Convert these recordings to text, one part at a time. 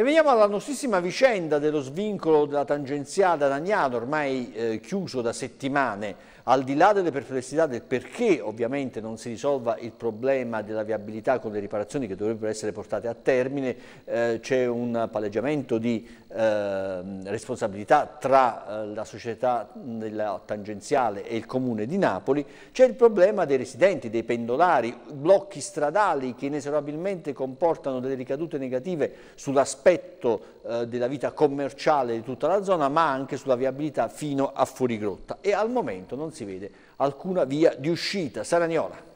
E veniamo alla nostrissima vicenda dello svincolo della tangenziale ad Agnano, ormai eh, chiuso da settimane, al di là delle perplessità del perché ovviamente non si risolva il problema della viabilità con le riparazioni che dovrebbero essere portate a termine, eh, c'è un palleggiamento di eh, responsabilità tra eh, la società della tangenziale e il comune di Napoli, c'è il problema dei residenti, dei pendolari, blocchi stradali che inesorabilmente comportano delle ricadute negative sull'aspetto eh, della vita commerciale di tutta la zona, ma anche sulla viabilità fino a Fuorigrotta e al momento non si vede alcuna via di uscita. Saraniola.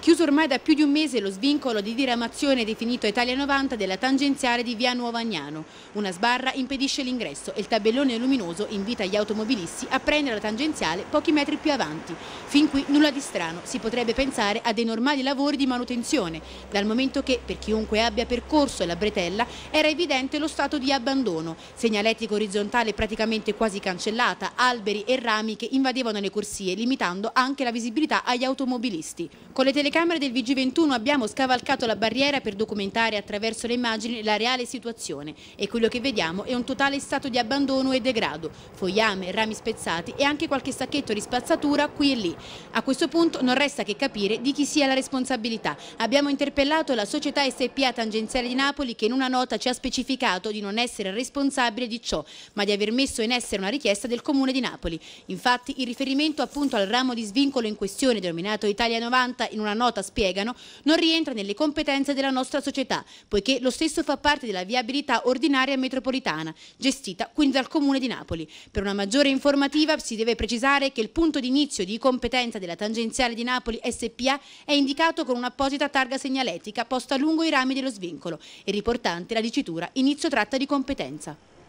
Chiuso ormai da più di un mese lo svincolo di diramazione definito Italia 90 della tangenziale di via Nuova Agnano. Una sbarra impedisce l'ingresso e il tabellone luminoso invita gli automobilisti a prendere la tangenziale pochi metri più avanti. Fin qui nulla di strano, si potrebbe pensare a dei normali lavori di manutenzione, dal momento che per chiunque abbia percorso la bretella era evidente lo stato di abbandono. Segnaletica orizzontale praticamente quasi cancellata, alberi e rami che invadevano le corsie, limitando anche la visibilità agli automobilisti. Con le telecamere del VG21 abbiamo scavalcato la barriera per documentare attraverso le immagini la reale situazione e quello che vediamo è un totale stato di abbandono e degrado, fogliame, rami spezzati e anche qualche sacchetto di spazzatura qui e lì. A questo punto non resta che capire di chi sia la responsabilità. Abbiamo interpellato la società SPA Tangenziale di Napoli che in una nota ci ha specificato di non essere responsabile di ciò, ma di aver messo in essere una richiesta del Comune di Napoli. Infatti il riferimento appunto al ramo di svincolo in questione denominato Italia 90 in una nota nota spiegano, non rientra nelle competenze della nostra società, poiché lo stesso fa parte della viabilità ordinaria metropolitana, gestita quindi dal Comune di Napoli. Per una maggiore informativa si deve precisare che il punto di inizio di competenza della tangenziale di Napoli SPA è indicato con un'apposita targa segnaletica posta lungo i rami dello svincolo e riportante la dicitura inizio tratta di competenza.